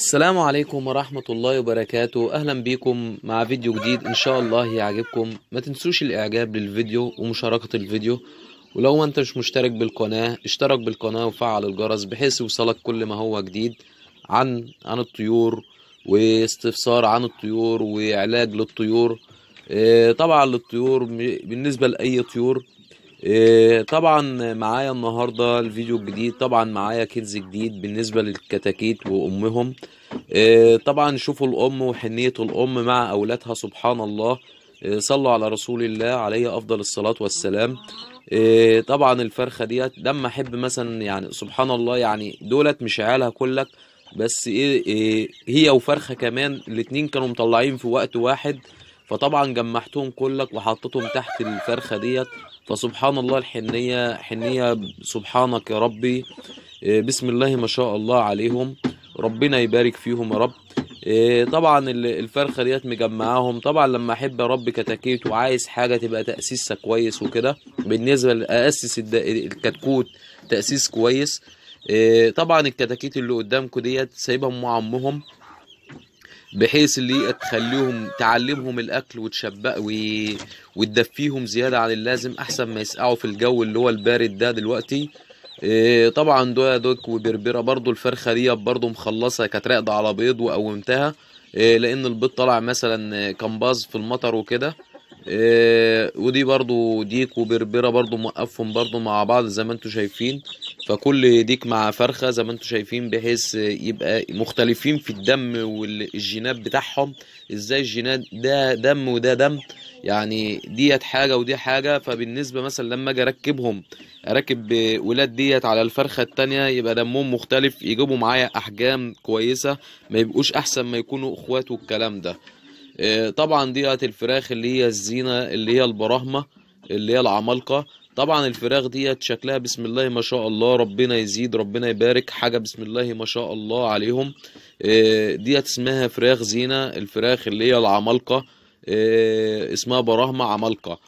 السلام عليكم ورحمة الله وبركاته أهلا بيكم مع فيديو جديد إن شاء الله يعجبكم ما تنسوش الإعجاب للفيديو ومشاركة الفيديو ولو ما أنت مش مشترك بالقناة اشترك بالقناة وفعل الجرس بحيث يوصلك كل ما هو جديد عن عن الطيور واستفسار عن الطيور وعلاج للطيور آه، طبعا للطيور بالنسبة لأي طيور إيه، طبعا معايا النهارده الفيديو الجديد طبعا معايا كنز جديد بالنسبه للكتاكيت وامهم إيه، طبعا شوفوا الام وحنيه الام مع اولادها سبحان الله إيه، صلوا على رسول الله عليه افضل الصلاه والسلام طبعا الفرخه ديت لما احب مثلا يعني سبحان الله يعني دولت مش عيالها كلك بس ايه هي وفرخه كمان الاتنين كانوا مطلعين في وقت واحد فطبعا جمعتهم كلك وحطيتهم تحت الفرخه ديت فسبحان الله الحنيه حنيه سبحانك يا ربي آه، بسم الله ما شاء الله عليهم ربنا يبارك فيهم يا رب آه، طبعا الفرخه ديت مجمعاهم طبعا لما احب يا رب كتاكيت وعايز حاجه تبقى تاسيسها كويس وكده بالنسبه لاسس الكتكوت تاسيس كويس آه، طبعا الكتاكيت اللي قدامكم ديت سايبهم مع امهم بحيث اللي تخليهم تعلمهم الاكل وتشبع وتدفيهم زياده عن اللازم احسن ما يسقعوا في الجو اللي هو البارد ده دلوقتي إيه طبعا دويا دوك وبربره برضو الفرخه دي برضو مخلصه كانت راقده على بيض وقومتها إيه لان البيض طلع مثلا كان باظ في المطر وكده إيه ودي برضو ديك وبربره برضو موقفهم برضو مع بعض زي ما انتم شايفين فكل ديك مع فرخه زي ما انتم شايفين بحيث يبقى مختلفين في الدم والجينات بتاعهم ازاي الجينات ده دم وده دم يعني ديت حاجه ودي حاجه فبالنسبه مثلا لما اجي اركبهم اركب ولاد ديت على الفرخه التانية يبقى دمهم مختلف يجيبوا معايا احجام كويسه ما يبقوش احسن ما يكونوا اخوات والكلام ده آه، طبعا ديت الفراخ اللي هي الزينه اللي هي البراهمه اللي هي العمالقه طبعا الفراخ ديت شكلها بسم الله ما شاء الله ربنا يزيد ربنا يبارك حاجة بسم الله ما شاء الله عليهم آه، ديت اسمها فراخ زينة الفراخ اللي هي العمالقة آه، اسمها براهمة عمالقة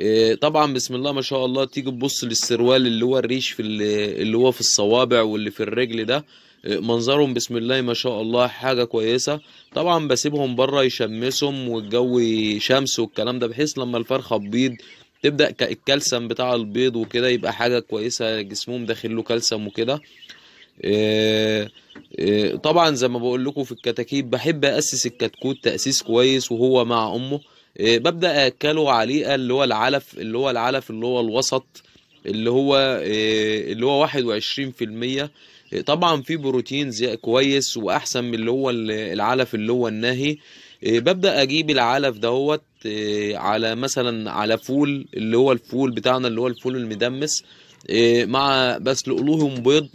آه، طبعا بسم الله ما شاء الله تيجي تبص للسروال اللي هو الريش في اللي هو في الصوابع واللي في الرجل ده منظرهم بسم الله ما شاء الله حاجه كويسه طبعا بسيبهم بره يشمسهم والجو شمس والكلام ده بحيث لما الفرخه تبيض تبدا الكالسيوم بتاع البيض وكده يبقى حاجه كويسه جسمهم داخل له كالسيوم وكده آه، آه، طبعا زي ما بقول لكم في الكتاكيت بحب اسس الكتكوت تاسيس كويس وهو مع امه آه، ببدا اكله عليه اللي هو العلف اللي هو العلف اللي هو الوسط اللي هو اللي هو واحد وعشرين في المية طبعا في بروتين كويس واحسن من اللي هو العلف اللي هو الناهي إيه، ببدا اجيب العلف دهوت إيه، على مثلا على فول اللي هو الفول بتاعنا اللي هو الفول المدمس إيه، مع بسلق لهم بيض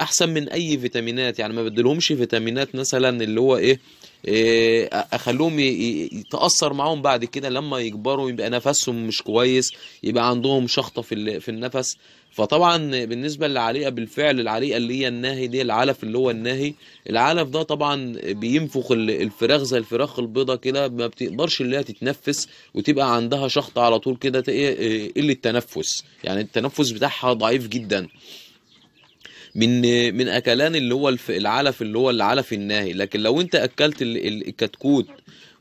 احسن من اي فيتامينات يعني ما بدلهمش فيتامينات مثلا اللي هو ايه إيه، اخليهم يتاثر معاهم بعد كده لما يكبروا يبقى نفسهم مش كويس يبقى عندهم شخطه في في النفس فطبعا بالنسبه للعليقه بالفعل العليقه اللي هي الناهي دي العلف اللي هو الناهي العلف ده طبعا بينفخ الفراخ زي الفراخ البيضه كده ما بتقدرش اللي هي تتنفس وتبقى عندها شخطه على طول كده إيه، إيه، قله التنفس يعني التنفس بتاعها ضعيف جدا من من اكلان اللي هو العلف اللي هو العلف الناهي لكن لو انت اكلت الكتكوت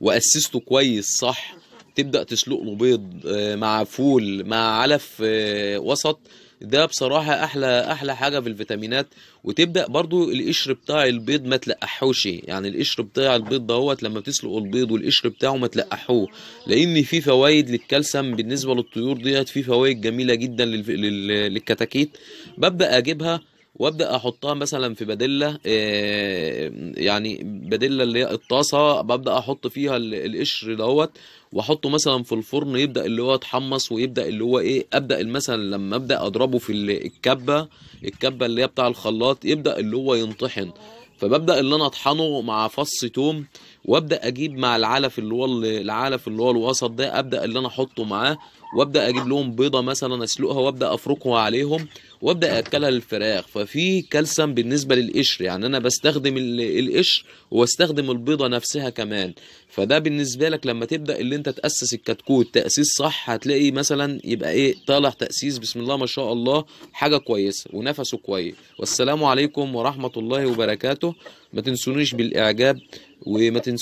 واسسته كويس صح تبدا تسلق له بيض آه، مع فول مع علف آه، وسط ده بصراحة أحلى أحلى حاجة في الفيتامينات وتبدأ برضو القشر بتاع البيض ما تلقحوش يعني القشر بتاع البيض دهوت لما بتسلق البيض والقشر بتاعه ما تلقحوه لأن في فوائد للكالسيوم بالنسبة للطيور ديت في فوائد جميلة جدا للكتاكيت ببدأ أجيبها وابدا احطها مثلا في بدله آه، يعني بدله اللي هي الطاسه ببدا احط فيها القشر دوت واحطه مثلا في الفرن يبدا اللي هو يتحمص ويبدا اللي هو ايه ابدا مثلا لما ابدا اضربه في الكبه الكبه اللي هي بتاع الخلاط يبدا اللي هو ينطحن فببدا اللي انا اطحنه مع فص توم وابدا اجيب مع العلف اللي هو العلف اللي هو الوسط ده ابدا اللي انا احطه معاه وابدا اجيب لهم بيضه مثلا اسلقها وابدا افركها عليهم وابدا اكلها للفراخ ففي كالسيوم بالنسبه للقشر يعني انا بستخدم القشر واستخدم البيضه نفسها كمان فده بالنسبه لك لما تبدا اللي انت تاسس الكتكوت تاسيس صح هتلاقي مثلا يبقى ايه طالع تاسيس بسم الله ما شاء الله حاجه كويسه ونفسه كويس والسلام عليكم ورحمه الله وبركاته ما تنسونيش بالاعجاب وما تنسوا